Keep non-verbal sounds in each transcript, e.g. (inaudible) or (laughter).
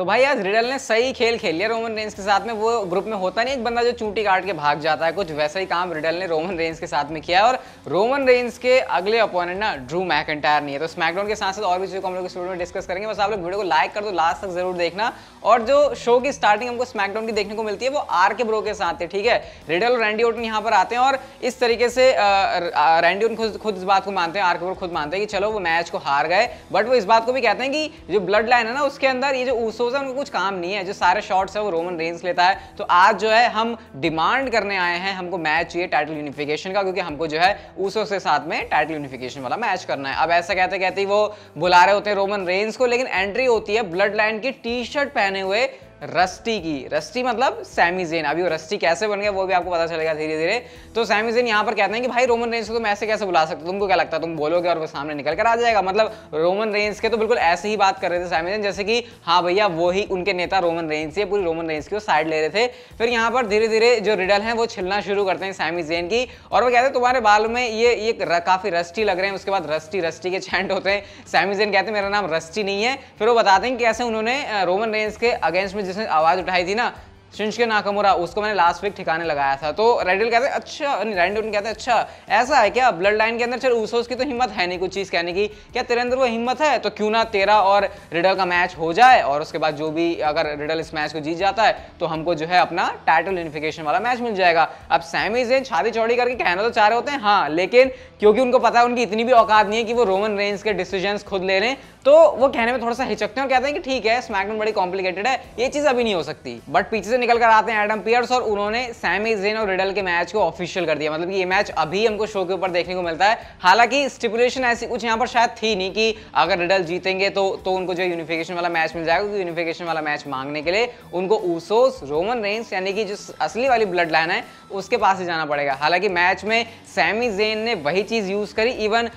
तो भाई आज रिडल ने सही खेल खेल लिया रोमन रेंज के साथ में वो ग्रुप में होता नहीं एक बंदा जो चूटी काट के भाग जाता है कुछ वैसा ही काम रिडल ने रोमन रेंज के साथ में किया और रोमन रेंज के अगले अपोनेंट ना ड्रू मैक नहीं है तो स्मैकडाउन के साथ साथ और भी चीज़ों को हम लोग इस वीडियो में डिस्कस करेंगे बस आप लोग वीडियो को लाइक कर दो लास्ट तक जरूर देखना और जो शो की स्टार्टिंग हमको स्मैकडाउन की देखने को मिलती है वो आर के ब्रो के साथ है ठीक है रिडल और रैंडी ओटन यहाँ पर आते हैं और इस तरीके से रैंडी ओटन खुद खुद इस बात को मानते हैं आर के ब्रो खुद मानते हैं कि चलो वो मैच को हार गए बट वो इस बात को भी कहते हैं कि जो ब्लड लाइन है ना उसके अंदर ये जो ऊसो यूजर उनको कुछ काम नहीं है जो सारे शॉट्स है वो रोमन रेंस लेता है तो आज जो है हम डिमांड करने आए हैं हमको मैच चाहिए टाइटल यूनिफिकेशन का क्योंकि हमको जो है ऊसो के साथ में टाइटल यूनिफिकेशन वाला मैच करना है अब ऐसा कहते कहते वो बुला रहे होते हैं रोमन रेंस को लेकिन एंट्री होती है ब्लड लाइन की टी शर्ट पहने हुए रस्टी की रस्टी मतलब सैमीजेन अभी वो रस्टी कैसे बन गया वो भी आपको पता चलेगा धीरे धीरे तो सैमीजेन यहाँ पर कहते हैं कि भाई रोमन रेंज को तुम ऐसे कैसे बुला सकते हो तुमको क्या लगता है तुम बोलोगे और वो सामने निकल कर आ जाएगा मतलब रोमन रेंज के तो बिल्कुल ऐसे ही बात कर रहे थे सैमीजेन जैसे कि हाँ भैया वो ही उनके नेता रोमन रेंज से पूरी रोमन रेंज की वो साइड ले रहे थे फिर यहाँ पर धीरे धीरे जो रिडल है वो छिलना शुरू करते हैं सैमीजेन की और वो कहते हैं तुम्हारे बाल में ये ये काफ़ी रस्टी लग रहे हैं उसके बाद रस्टी रस्टी के चैंट होते हैं सैमीजेन कहते हैं मेरा नाम रस्टी नहीं है फिर वो बताते हैं कैसे उन्होंने रोमन रेंज के अगेंस्ट में जिसने आवाज़ उठाई थी ना शिंशके नाकामुरा उसको मैंने लास्ट वीक ठिकाने लगाया था तो रेडिल कहते हैं अच्छा रैंडन कहते हैं अच्छा ऐसा है क्या ब्लड लाइन के अंदर चल ऊसोस की तो हिम्मत है नहीं कुछ चीज़ कहने की क्या तेरे अंदर वो हिम्मत है तो क्यों ना तेरा और रिडल का मैच हो जाए और उसके बाद जो भी अगर रिडल इस मैच को जीत जाता है तो हमको जो है अपना टाइटल यूनिफिकेशन वाला मैच मिल जाएगा अब सैमी जेन छाती चौड़ी करके कहना तो चाह रहे होते हैं हाँ लेकिन क्योंकि उनको पता है उनकी इतनी भी औकात नहीं है कि वो रोमन रेंज के डिसीजन खुद ले रहे हैं तो वो कहने में थोड़ा सा हिचकते हैं और कहते हैं कि ठीक है स्मैकडाउन बड़ी कॉम्प्लिकेटेड है ये चीज़ अभी नहीं हो सकती बट पीछे से निकल कर आते हैं एडम पियर्स और उन्होंने सैमी जेन और रिडल के मैच को ऑफिशियल कर दिया मतलब कि ये मैच अभी हमको शो के ऊपर देखने को मिलता है हालांकि स्टिपुलेशन ऐसी कुछ यहाँ पर शायद थी नहीं कि अगर रिडल जीतेंगे तो तो उनको जो यूनिफिकेशन वाला मैच मिल जाएगा क्योंकि यूनिफिकेशन वाला मैच मांगने के लिए उनको ऊसोस रोमन रेंस यानी कि जो असली वाली ब्लड लाइन है उसके पास ही जाना पड़ेगा हालांकि मैच में सैमी जेन ने वही चीज़ यूज़ करी even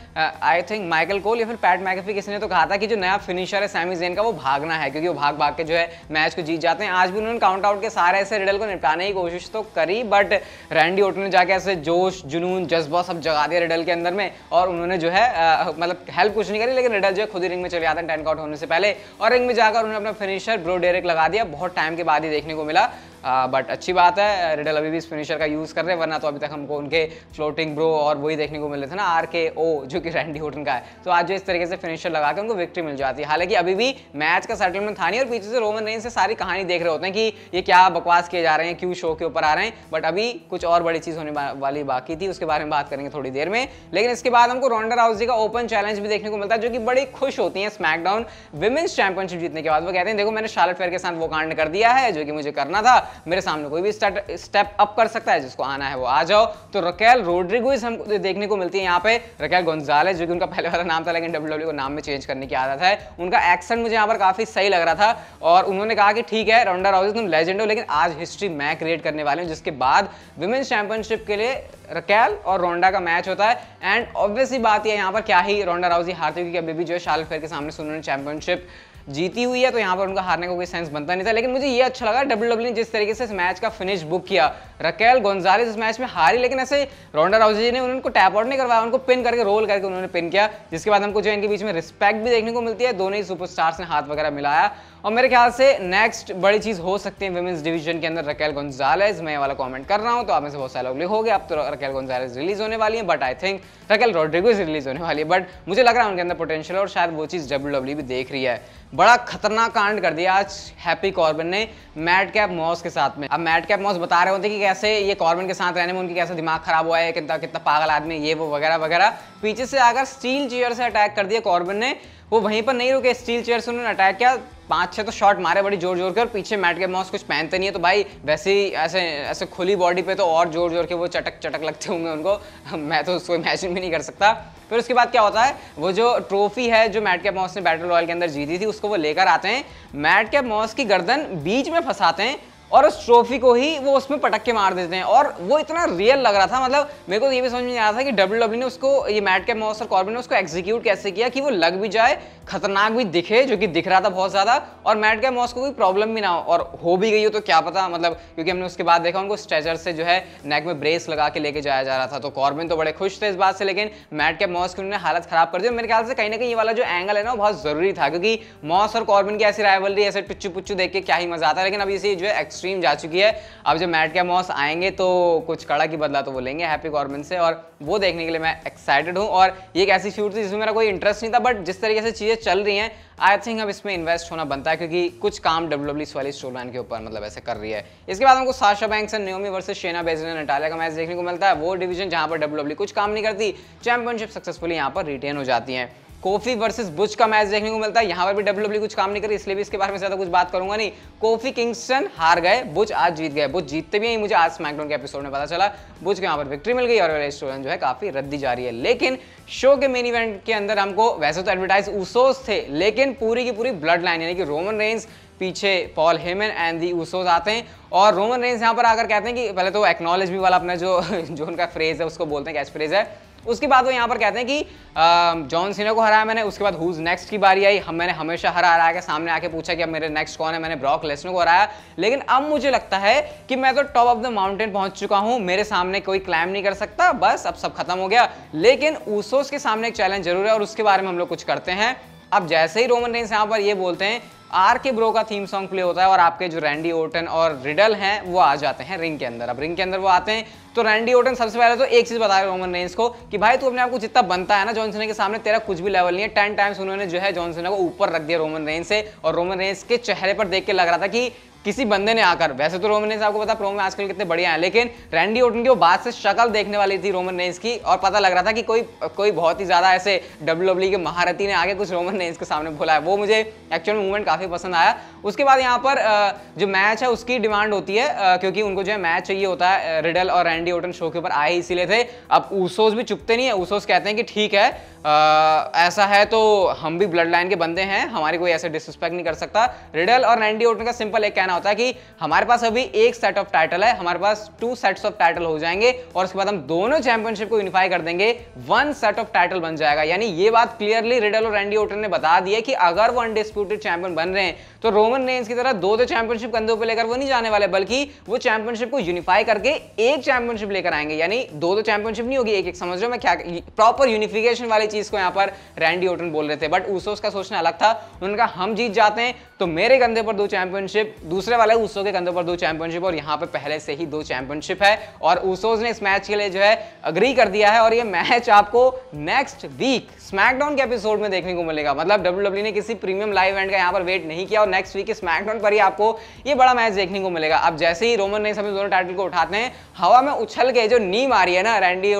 I think Michael Cole या फिर पैट मैकेफी किसी ने तो कहा था कि जो नया फिनिशर है सैमी जेन का वो भागना है क्योंकि वो भाग भाग के जो है मैच को जीत जाते हैं आज भी उन्होंने काउंट आउट के सारे ऐसे रिडल को निपटाने की कोशिश तो करी बट रैंडी ओटो ने जाके ऐसे जोश जुनून जज्बा सब जगा दिया रिडल के अंदर में और उन्होंने जो है uh, मतलब हेल्प कुछ नहीं करी लेकिन रिडल जो है खुद ही रिंग में चले जाते हैं टेन आउट होने से पहले और रिंग में जाकर उन्होंने अपना फिनिशर ब्रो डेरेक लगा दिया बहुत टाइम के बाद ही देखने को मिला बट अच्छी बात है रिडल अभी भी इस फिनिशर का यूज़ कर रहे हैं वरना तो अभी तक हमको उनके फ्लोटिंग ब्रो और वही देखने को मिले थे ना आर के ओ जो कि रैंडी होटन का है तो आज जो इस तरीके से फिनिशर लगा के उनको विक्ट्री मिल जाती है हालांकि अभी भी मैच का सेटलमेंट था नहीं और पीछे से रोमन रेन से सारी कहानी देख रहे होते हैं कि ये क्या बकवास किए जा रहे हैं क्यों शो के ऊपर आ रहे हैं बट अभी कुछ और बड़ी चीज़ होने वाली बाकी थी उसके बारे में बात करेंगे थोड़ी देर में लेकिन इसके बाद हमको हाउस जी का ओपन चैलेंज भी देखने को मिलता है जो कि बड़ी खुश होती है स्मैकडाउन विमेंस चैंपियनशिप जीतने के बाद वो कहते हैं देखो मैंने शार्लट फेयर के साथ वो कांड कर दिया है जो कि मुझे करना था मेरे सामने कोई भी स्टेप अप कर सकता है जिसको आना है वो आ जाओ तो रकेल रोड्रिगो हम देखने को मिलती है यहाँ पे रकेल गोंजालेज जो कि उनका पहले वाला नाम था लेकिन डब्ल्यू e को नाम में चेंज करने की आदत है उनका एक्सेंट मुझे यहाँ पर काफी सही लग रहा था और उन्होंने कहा कि ठीक है रोंडा राउजी तुम लेजेंड हो लेकिन आज हिस्ट्री मैं क्रिएट करने वाले हूँ जिसके बाद वुमेन्स चैंपियनशिप के लिए रकेल और रोंडा का मैच होता है एंड ऑब्वियसली बात यह यहाँ पर क्या ही रोंडा राउजी हारती हुई अभी भी जो है शार्ल फेयर के सामने उन्होंने चैंपियनशिप जीती हुई है तो यहाँ पर उनका हारने का कोई सेंस बनता नहीं था लेकिन मुझे ये अच्छा लगा डब्ल्यू डब्ल्यू e ने जिस तरीके से इस मैच का फिनिश बुक किया रकेल गोंजालिस इस मैच में हारी लेकिन ऐसे रोंडा राउजी ने उनको टैप आउट नहीं करवाया उनको पिन करके रोल करके उन्होंने पिन किया जिसके बाद हमको जो इनके बीच में रिस्पेक्ट भी देखने को मिलती है दोनों ही सुपरस्टार्स ने हाथ वगैरह मिलाया और मेरे ख्याल से नेक्स्ट बड़ी चीज़ हो सकती है वुमेंस डिवीजन के अंदर रकेल गोंजालेज मैं वाला कमेंट कर रहा हूँ तो आप में से बहुत सारे लोग गए अब तो रकेल गोंजालेज रिलीज होने वाली है but I think Raquel Rodriguez release होने वाली है बट मुझे लग रहा है उनके अंदर पोटेंशियल और शायद वो चीज़ डब्ल्यू डब्ल्यू e भी देख रही है बड़ा खतरनाक कांड कर दिया आज हैप्पी कॉर्बन ने मैट कैप मॉस के साथ में अब मैट कैप मॉस बता रहे होते कि कैसे ये कॉर्बन के साथ रहने में उनकी कैसा दिमाग खराब हुआ है कितना कितना पागल आदमी ये वो वगैरह वगैरह पीछे से आकर स्टील चेयर से अटैक कर दिया कॉर्बन ने वो वहीं पर नहीं रुके स्टील चेयर से उन्होंने अटैक किया पांच छह तो शॉट मारे बड़ी जोर जोर के और पीछे मैट के मॉस कुछ पहनते नहीं है तो भाई वैसे ही ऐसे ऐसे खुली बॉडी पे तो और जोर जोर के वो चटक चटक लगते होंगे उनको (laughs) मैं तो उसको इमेजिन भी नहीं कर सकता फिर उसके बाद क्या होता है वो जो ट्रॉफी है जो मैट कैप मॉस ने बैटल रॉयल के अंदर जीती थी उसको वो लेकर आते हैं मैट कैप मॉस की गर्दन बीच में फंसाते हैं और उस ट्रॉफी को ही वो उसमें पटक के मार देते हैं और वो इतना रियल लग रहा था मतलब मेरे को तो ये भी समझ में नहीं आ रहा था कि डब्ल्यू डब्ल्यू e ने उसको ये मैट के मॉस और कॉर्बिन ने उसको एग्जीक्यूट कैसे किया कि वो लग भी जाए खतरनाक भी दिखे जो कि दिख रहा था बहुत ज़्यादा और मैट के मॉस को कोई प्रॉब्लम भी ना हो और हो भी गई हो तो क्या पता मतलब क्योंकि हमने उसके बाद देखा उनको स्ट्रेचर से जो है नेक में ब्रेस लगा के लेके जाया जा रहा था तो कॉर्बिन तो बड़े खुश थे इस बात से लेकिन मैट के मॉस की उन्होंने हालत खराब कर दी मेरे ख्याल से कहीं ना कहीं ये वाला जो एंगल है ना बहुत जरूरी था क्योंकि मॉस और कॉर्बिन की ऐसी राइवलरी ऐसे पिच्चू पुच्चू देख के क्या ही मजा आता है लेकिन अभी इसे जो है एक्सट्रीम जा चुकी है अब जब मैट क्या मॉस आएंगे तो कुछ कड़ा की बदला तो वो लेंगे हैप्पी गवर्नमेंट से और वो देखने के लिए मैं एक्साइटेड हूँ और ये एक ऐसी शूट थी जिसमें मेरा कोई इंटरेस्ट नहीं था बट जिस तरीके से चीज़ें चल रही हैं आई थिंक अब इसमें इन्वेस्ट होना बनता है क्योंकि कुछ काम डब्ल्यू डब्ल्यू e वाली स्टोर के ऊपर मतलब ऐसे कर रही है इसके बाद हमको साशा बैंक से Naomi versus Shayna Baszler and Natalya का मैच देखने को मिलता है वो डिवीजन जहाँ पर डब्ल्यू e कुछ काम नहीं करती चैंपियनशिप सक्सेसफुली यहाँ पर रिटेन हो जाती है कोफी वर्सेस बुच का मैच देखने को मिलता है यहाँ पर भी डब्ल्यू e कुछ काम नहीं करी इसलिए भी इसके बारे में ज्यादा कुछ बात करूंगा नहीं कोफी किंगस्टन हार गए बुच आज जीत गए बुच जीतते भी नहीं मुझे आज स्मैकडाउन के एपिसोड में पता चला बुच को यहाँ पर विक्ट्री मिल गई और रेस्टोरेंट जो है काफी रद्दी जा रही है लेकिन शो के मेन इवेंट के अंदर हमको वैसे तो एडवर्टाइज उसोस थे लेकिन पूरी की पूरी ब्लड लाइन यानी कि रोमन रेंस पीछे Paul Heyman and the Usos आते हैं और रोमन रेंस यहाँ पर आकर कहते हैं कि पहले तो एक्नोलेज भी वाला अपना जो (laughs) जो उनका फ्रेज है उसको बोलते हैं कैच फ्रेज है उसके बाद वो यहाँ पर कहते हैं कि जॉन um, सीना को हराया मैंने उसके बाद हुज नेक्स्ट की बारी आई हम मैंने हमेशा हरा हरा के सामने आके पूछा कि अब मेरे नेक्स्ट कौन है मैंने ब्रॉक लेसनर को हराया लेकिन अब मुझे लगता है कि मैं तो टॉप ऑफ द माउंटेन पहुंच चुका हूं मेरे सामने कोई क्लाइम नहीं कर सकता बस अब सब खत्म हो गया लेकिन ऊसोस के सामने एक चैलेंज जरूर है और उसके बारे में हम लोग कुछ करते हैं अब जैसे ही रोमन रेंस यहाँ पर ये बोलते हैं आर के ब्रो का थीम सॉन्ग प्ले होता है और आपके जो रैंडी ओटन और रिडल हैं वो आ जाते हैं रिंग के अंदर अब रिंग के अंदर वो आते हैं तो रैंडी ओटन सबसे पहले तो एक चीज़ बता रहे रोमन रेंस को कि भाई तू अपने आप को जितना बनता है ना जॉनसन के सामने तेरा कुछ भी लेवल नहीं है टेन टाइम्स उन्होंने जो है जॉनसन को ऊपर रख दिया रोमन रेंस से और रोमन रेंस के चेहरे पर देख के लग रहा था कि किसी बंदे ने आकर वैसे तो रोमन रेंस आपको पता प्रोमो में आजकल कितने बढ़िया हैं लेकिन रैंडी ओटन की वो बात से शक्ल देखने वाली थी रोमन रेंस की और पता लग रहा था कि कोई कोई बहुत ही ज़्यादा ऐसे डब्ल्यू e के महारथी ने आगे कुछ रोमन रेंस के सामने बोला है वो मुझे एक्चुअल मूवमेंट काफ़ी काफ़ी पसंद आया उसके बाद यहाँ पर जो मैच है उसकी डिमांड होती है क्योंकि उनको जो है मैच चाहिए होता है रिडल और रैंडी ओटन शो के ऊपर आए इसीलिए थे अब ऊसोस भी चुपते नहीं है ऊसोस कहते हैं कि ठीक है आ, ऐसा है तो हम भी ब्लड लाइन के बंदे हैं हमारे कोई ऐसे डिसरिस्पेक्ट नहीं कर सकता रिडल और रैंडी ओटन का सिंपल एक कहना होता है कि हमारे पास अभी एक सेट ऑफ टाइटल है हमारे पास टू सेट्स ऑफ टाइटल हो जाएंगे और उसके बाद हम दोनों चैंपियनशिप को यूनिफाई कर देंगे वन सेट ऑफ टाइटल बन जाएगा यानी ये बात क्लियरली रिडल और रैंडी ओटन ने बता दिया कि अगर वो अनडिस्प्यूटेड चैंपियन बन रहे हैं तो रोमन रेंज की तरह दो दो तो चैंपियनशिप कंधों पर लेकर वो नहीं जाने वाले बल्कि वो चैंपियनशिप को यूनिफाई करके एक चैंपियनशिप लेकर आएंगे यानी दो दो तो चैंपियनशिप नहीं होगी एक एक समझ रहे मैं क्या प्रॉपर यूनिफिकेशन वाली चीज को यहां पर रैंडी ओटन बोल रहे थे बट उसोस का सोचना अलग था उन्होंने कहा हम जीत जाते हैं तो मेरे कंधे पर दो चैंपियनशिप दूसरे वाले उसो के कंधे पर दो चैंपियनशिप और यहां पर पहले से ही दो चैंपियनशिप है और उसोज ने इस मैच के लिए जो है अग्री कर दिया है और ये मैच आपको नेक्स्ट वीक स्मैकडाउन के एपिसोड में देखने को मिलेगा मतलब डब्ल्यू e ने किसी प्रीमियम लाइव इवेंट का यहां पर वेट नहीं किया और नेक्स्ट वीक स्मैकडाउन पर ही आपको ये बड़ा मैच देखने को मिलेगा अब जैसे ही रोमन रेंस अपने दोनों टाइटल को उठाते हैं हवा में उछल के जो नी मारी है ना रैंडी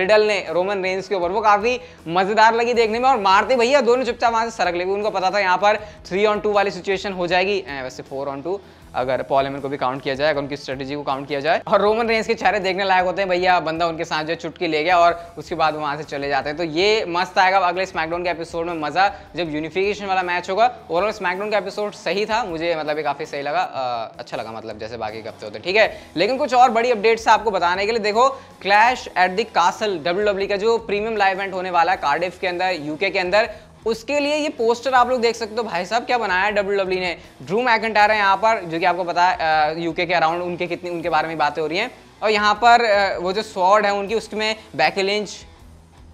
रिडल ने रोमन रेंस के ऊपर वो काफी मजेदार लगी देखने में और मारते भैया दोनों चुपचाप वहां से सरक लेगी उनको पता था यहाँ पर थ्री ऑन टू वाली सिचुएशन हो जाएगी वैसे फोर ऑन टू अगर पॉलमन को भी काउंट किया जाए अगर उनकी स्ट्रेटेजी को काउंट किया जाए और रोमन रेंज के चेहरे देखने लायक होते हैं भैया बंदा उनके साथ जो चुटकी ले गया और उसके बाद वहां से चले जाते हैं तो ये मस्त आएगा अगले स्मैकडाउन के एपिसोड में मज़ा जब यूनिफिकेशन वाला मैच होगा ओवरऑल स्मैकडाउन का एपिसोड सही था मुझे मतलब काफ़ी सही लगा आ, अच्छा लगा मतलब जैसे बाकी हफ्ते होते ठीक है लेकिन कुछ और बड़ी अपडेट्स आपको बताने के लिए देखो Clash at the Castle W का जो प्रीमियम लाइव इवेंट होने वाला है कार्डिफ के अंदर यूके के अंदर उसके लिए ये पोस्टर आप लोग देख सकते हो भाई साहब क्या बनाया है डब्ल्यू डब्ल्यू e ने ड्रू रहे है यहाँ पर जो कि आपको पता है यूके के अराउंड उनके कितनी उनके बारे में बातें हो रही हैं और यहाँ पर वो जो स्वॉर्ड है उनकी उसमें Becky Lynch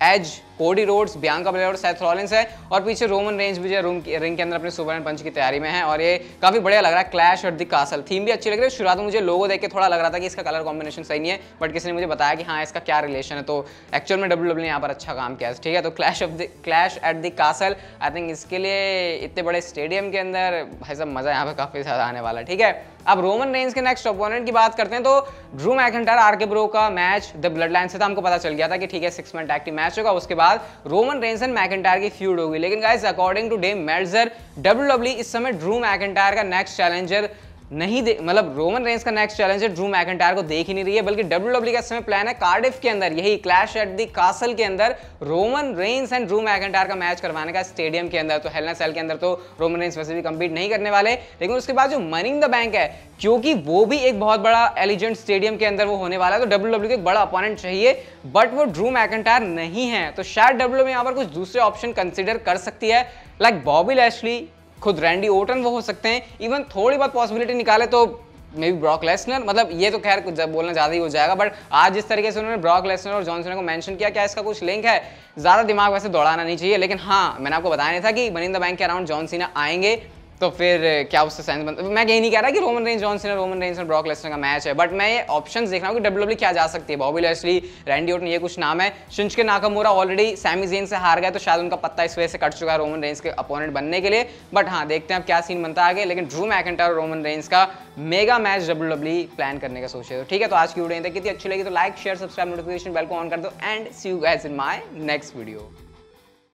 Edge Cody Rhodes Bianca Belair Seth Rollins है और पीछे रोमन रेंज रूम रिंग के अंदर अपने सुपर पंच की तैयारी में है और ये काफी बढ़िया लग रहा है क्लैश और दी कासल थीम भी अच्छी लग रही है शुरुआत में मुझे लोगो देख के थोड़ा लग रहा था कि इसका कलर कॉम्बिनेशन सही नहीं है बट किसी ने मुझे बताया कि हाँ इसका क्या रिलेशन है तो एक्चुअल में डब्ल्यू डब्ल्यू e यहाँ पर अच्छा काम किया है ठीक है तो Clash of the Clash at the Castle I think इसके लिए इतने बड़े स्टेडियम के अंदर भाई साहब मज़ा यहाँ पर काफ़ी ज़्यादा आने वाला है ठीक है अब रोमन रेंज के नेक्स्ट ओपोनेंट की बात करते हैं तो Drew McIntyre R K Bro का मैच द ब्लड लाइन से तो हमको पता चल गया था कि ठीक है सिक्स मैन टैक्टिव मैच होगा उसके बाद बाद रोमन रेंस एंड मैकेंटायर की फ्यूड होगी लेकिन guys according to Dave Meltzer W इस समय ड्रू मैकेंटायर का नेक्स्ट चैलेंजर नहीं दे मतलब रोमन रेंस का नेक्स्ट चैलेंज है ड्रू मैकेंटायर को देख ही नहीं रही है बल्कि डब्ल्यू डब्ल्यू e का समय प्लान है कार्डिफ के अंदर यही क्लैश एट दी कासल के अंदर Roman Reigns and Drew McIntyre का मैच करवाने का स्टेडियम के अंदर तो हेलना सेल के अंदर तो रोमन रेंस वैसे भी कंप्लीट नहीं करने वाले लेकिन उसके बाद जो मनिंग द बैंक है क्योंकि वो भी एक बहुत बड़ा एलिजेंट स्टेडियम के अंदर वो होने वाला है तो डब्ल्यू डब्ल्यू e को एक बड़ा अपॉइंट चाहिए बट वो ड्रू मैकेंटायर नहीं है तो शायद डब्ल्यू e यहाँ पर कुछ दूसरे ऑप्शन कंसिडर कर सकती है लाइक बॉबी लैशली खुद रैंडी ओटन वो हो सकते हैं इवन थोड़ी बहुत पॉसिबिलिटी निकाले तो मे बी ब्रॉक लेसनर मतलब ये तो खैर कुछ बोलना ज़्यादा ही हो जाएगा बट आज जिस तरीके से उन्होंने ब्रॉक लेसनर और जॉनसन को मेंशन किया क्या इसका कुछ लिंक है ज़्यादा दिमाग वैसे दौड़ाना नहीं चाहिए लेकिन हाँ मैंने आपको बताया नहीं था कि बनिंदा बैंक के अराउंड जॉनसिना आएंगे तो फिर क्या उससे सेंस बनता मैं यही नहीं कह रहा कि रोमन रेंज जॉनसन और रोमन रेंज और ब्रॉक लेसनर का मैच है बट मैं ये ऑप्शन देख रहा हूँ कि डब्ल्यू e क्या जा सकती है बॉबी लेसली रैंडी ओटन ये कुछ नाम है शिंच के नाकामोरा ऑलरेडी सैमी जेन से हार गए तो शायद उनका पत्ता इस वजह से कट चुका है रोमन रेंज के अपोनेंट बनने के लिए बट हाँ देखते हैं अब क्या सीन बनता आगे लेकिन ड्रू मैकेंटायर और रोमन रेंज का मेगा मैच डब्ल्यू प्लान करने का सोचे तो ठीक है तो आज की वीडियो कितनी अच्छी लगी तो like share subscribe notification bell को ऑन कर दो and see you guys in my next video